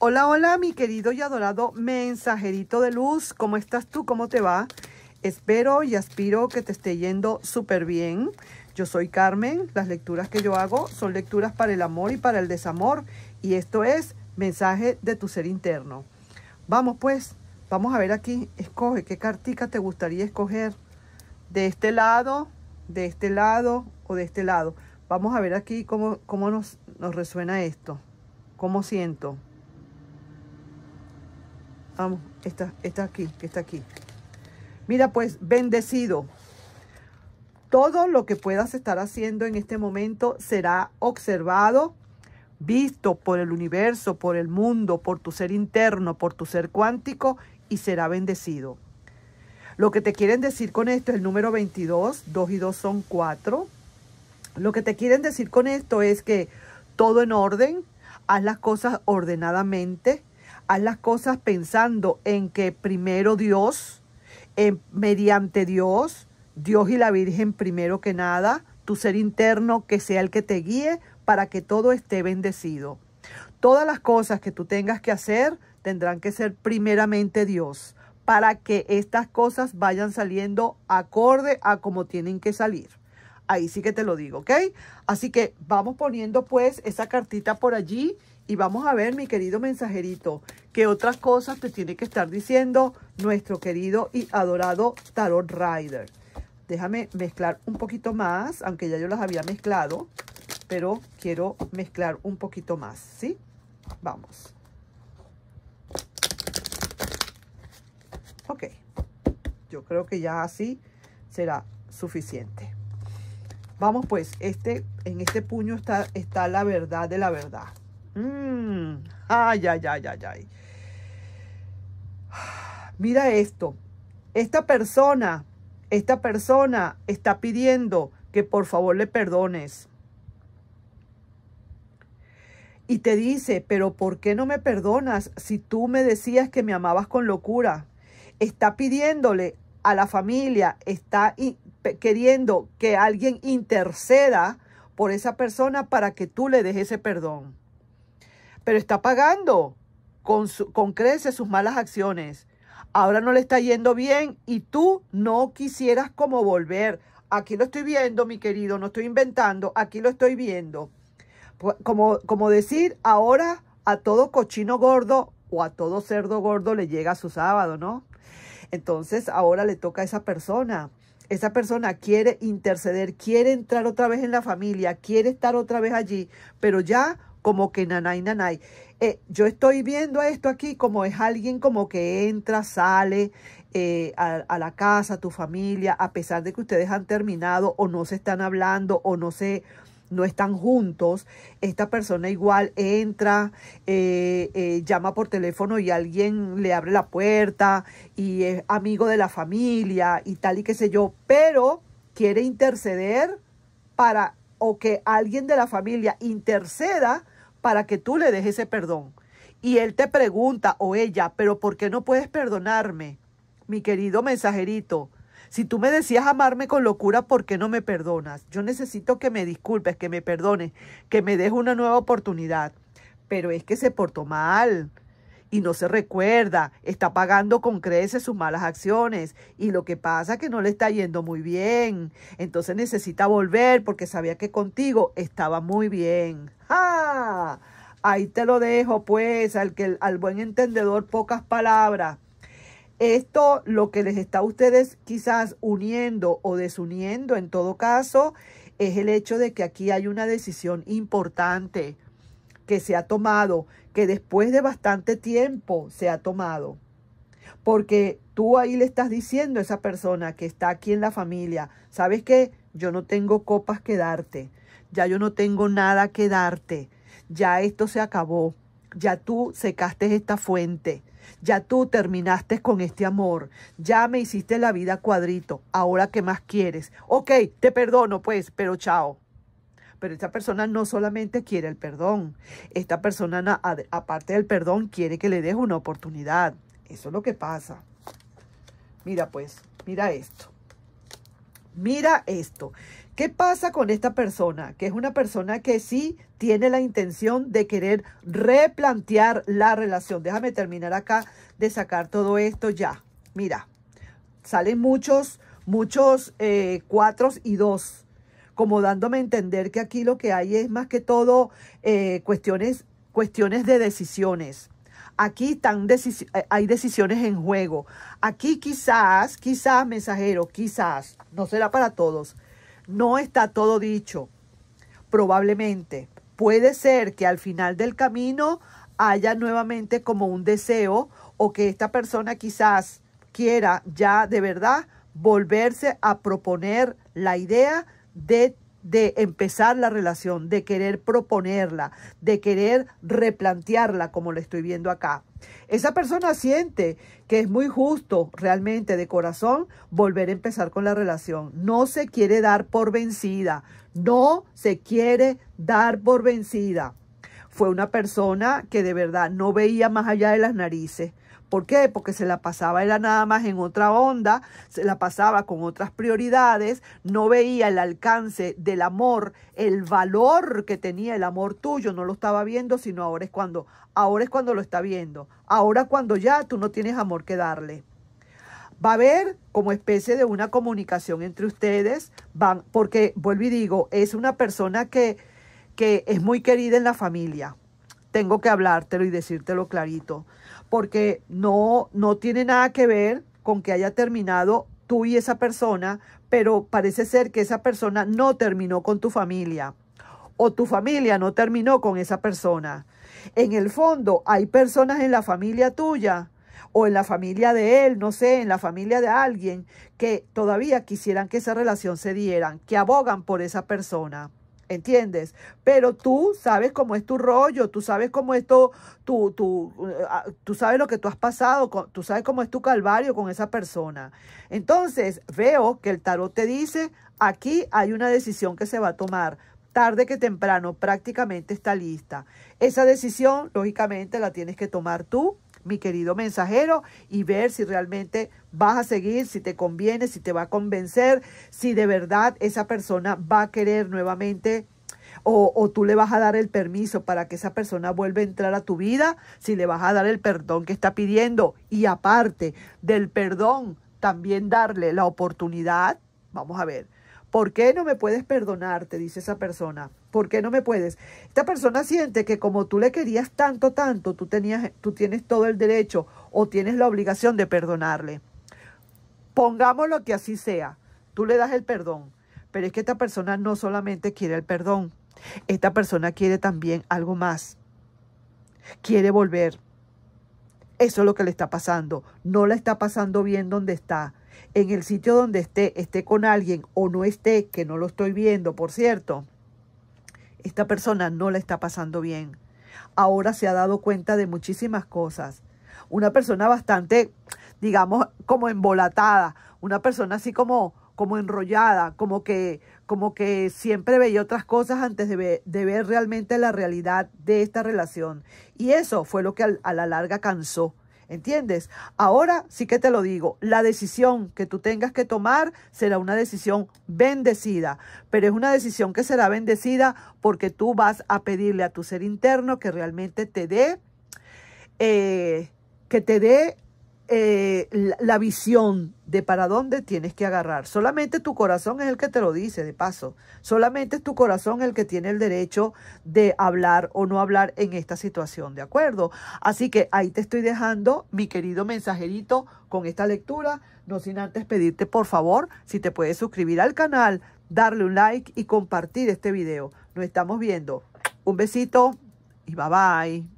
Hola, hola, mi querido y adorado mensajerito de luz. ¿Cómo estás tú? ¿Cómo te va? Espero y aspiro que te esté yendo súper bien. Yo soy Carmen. Las lecturas que yo hago son lecturas para el amor y para el desamor. Y esto es mensaje de tu ser interno. Vamos pues, vamos a ver aquí. Escoge qué cartica te gustaría escoger. De este lado, de este lado o de este lado. Vamos a ver aquí cómo, nos, nos resuena esto. ¿Cómo siento? Vamos, está, aquí, que está aquí. Mira pues, bendecido. Todo lo que puedas estar haciendo en este momento será observado, visto por el universo, por el mundo, por tu ser interno, por tu ser cuántico y será bendecido. Lo que te quieren decir con esto es el número 22, 2 y 2 son 4. Lo que te quieren decir con esto es que todo en orden, haz las cosas ordenadamente, haz las cosas pensando en que primero Dios, mediante Dios, Dios y la Virgen primero que nada, tu ser interno que sea el que te guíe para que todo esté bendecido. Todas las cosas que tú tengas que hacer tendrán que ser primeramente Dios para que estas cosas vayan saliendo acorde a como tienen que salir. Ahí sí que te lo digo, ¿ok? Así que vamos poniendo pues esa cartita por allí y vamos a ver, mi querido mensajerito, ¿Qué otras cosas te tiene que estar diciendo nuestro querido y adorado Tarot Rider? Déjame mezclar un poquito más, aunque ya yo las había mezclado, pero quiero mezclar un poquito más, ¿sí? Vamos. Ok, yo creo que ya así será suficiente. Vamos pues, este, en este puño está, está la verdad de la verdad. Mm. Ay, ay, ay, ay, ay. Mira esto, esta persona, esta persona está pidiendo que por favor le perdones. Y te dice, pero ¿por qué no me perdonas si tú me decías que me amabas con locura? Está pidiéndole a la familia, está queriendo que alguien interceda por esa persona para que tú le des ese perdón. Pero está pagando con, crece sus malas acciones. Ahora no le está yendo bien y tú no quisieras como volver. Aquí lo estoy viendo, mi querido, no estoy inventando, aquí lo estoy viendo. Pues, como, como decir, ahora a todo cochino gordo o a todo cerdo gordo le llega su sábado, ¿no? Entonces ahora le toca a esa persona. Esa persona quiere interceder, quiere entrar otra vez en la familia, quiere estar otra vez allí, pero ya como que nanay, nanay. Eh, yo estoy viendo esto aquí como es alguien como que entra, sale eh, a, la casa, a tu familia, a pesar de que ustedes han terminado o no se están hablando o no se no están juntos, esta persona igual entra, eh, llama por teléfono y alguien le abre la puerta y es amigo de la familia y tal y qué sé yo, pero quiere interceder para o que alguien de la familia interceda para que tú le dejes ese perdón. Y él te pregunta o ella, pero ¿por qué no puedes perdonarme? Mi querido mensajerito, si tú me decías amarme con locura, ¿por qué no me perdonas? Yo necesito que me disculpes, que me perdones, que me des una nueva oportunidad. Pero es que se portó mal y no se recuerda, está pagando con creces sus malas acciones y lo que pasa es que no le está yendo muy bien. Entonces necesita volver porque sabía que contigo estaba muy bien. ¡Ah! Ahí te lo dejo pues, al, que, al buen entendedor pocas palabras. Esto lo que les está a ustedes quizás uniendo o desuniendo en todo caso es el hecho de que aquí hay una decisión importante que se ha tomado, que después de bastante tiempo se ha tomado. Porque tú ahí le estás diciendo a esa persona que está aquí en la familia, ¿sabes qué? Yo no tengo copas que darte, ya yo no tengo nada que darte, ya esto se acabó, ya tú secaste esta fuente, ya tú terminaste con este amor, ya me hiciste la vida cuadrito, ahora qué más quieres. Ok, te perdono pues, pero chao. Pero esta persona no solamente quiere el perdón, esta persona aparte del perdón quiere que le deje una oportunidad. Eso es lo que pasa. Mira pues, mira esto. Mira esto. ¿Qué pasa con esta persona? Que es una persona que sí tiene la intención de querer replantear la relación. Déjame terminar acá de sacar todo esto ya. Mira, salen muchos, muchos eh, cuatro y dos como dándome a entender que aquí lo que hay es más que todo eh, cuestiones, cuestiones de decisiones. Aquí eh, hay decisiones en juego. Aquí quizás, quizás, mensajero, quizás, no será para todos. No está todo dicho. Probablemente. Puede ser que al final del camino haya nuevamente como un deseo o que esta persona quizás quiera ya de verdad volverse a proponer la idea de, empezar la relación, de querer proponerla, de querer replantearla, como la estoy viendo acá. Esa persona siente que es muy justo realmente de corazón volver a empezar con la relación. No se quiere dar por vencida. No se quiere dar por vencida. Fue una persona que de verdad no veía más allá de las narices. ¿Por qué? Porque se la pasaba, era nada más en otra onda, se la pasaba con otras prioridades, no veía el alcance del amor, el valor que tenía el amor tuyo, no lo estaba viendo, sino ahora es cuando, ahora es cuando lo está viendo, ahora cuando ya tú no tienes amor que darle. Va a haber como especie de una comunicación entre ustedes, van, porque vuelvo y digo, es una persona que, que es muy querida en la familia. Tengo que hablártelo y decírtelo clarito porque no, no tiene nada que ver con que haya terminado tú y esa persona, pero parece ser que esa persona no terminó con tu familia o tu familia no terminó con esa persona. En el fondo hay personas en la familia tuya o en la familia de él, no sé, en la familia de alguien que todavía quisieran que esa relación se dieran, que abogan por esa persona. ¿Entiendes? Pero tú sabes cómo es tu rollo, tú sabes cómo esto tú, tú, tú sabes lo que tú has pasado, tú sabes cómo es tu calvario con esa persona. Entonces veo que el tarot te dice, aquí hay una decisión que se va a tomar, tarde que temprano prácticamente está lista. Esa decisión, lógicamente, la tienes que tomar tú mi querido mensajero, y ver si realmente vas a seguir, si te conviene, si te va a convencer, si de verdad esa persona va a querer nuevamente. O, tú le vas a dar el permiso para que esa persona vuelva a entrar a tu vida, si le vas a dar el perdón que está pidiendo. Y aparte del perdón, también darle la oportunidad, vamos a ver, ¿Por qué no me puedes perdonar? Te dice esa persona. ¿Por qué no me puedes? Esta persona siente que como tú le querías tanto, tanto, tú, tenías, tú tienes todo el derecho o tienes la obligación de perdonarle. Pongámoslo que así sea. Tú le das el perdón. Pero es que esta persona no solamente quiere el perdón. Esta persona quiere también algo más. Quiere volver. Eso es lo que le está pasando. No la está pasando bien donde está en el sitio donde esté, esté con alguien o no esté, que no lo estoy viendo, por cierto, esta persona no la está pasando bien. Ahora se ha dado cuenta de muchísimas cosas. Una persona bastante, digamos, como embolatada, una persona así como, como enrollada, como que, como que siempre veía otras cosas antes de ver realmente la realidad de esta relación. Y eso fue lo que a la larga cansó ¿Entiendes? Ahora sí que te lo digo, la decisión que tú tengas que tomar será una decisión bendecida, pero es una decisión que será bendecida porque tú vas a pedirle a tu ser interno que realmente te dé, eh, que te dé eh, la, visión de para dónde tienes que agarrar. Solamente tu corazón es el que te lo dice, de paso. Solamente es tu corazón el que tiene el derecho de hablar o no hablar en esta situación, ¿de acuerdo? Así que ahí te estoy dejando, mi querido mensajerito, con esta lectura. No sin antes pedirte, por favor, si te puedes suscribir al canal, darle un like y compartir este video. Nos estamos viendo. Un besito y bye bye.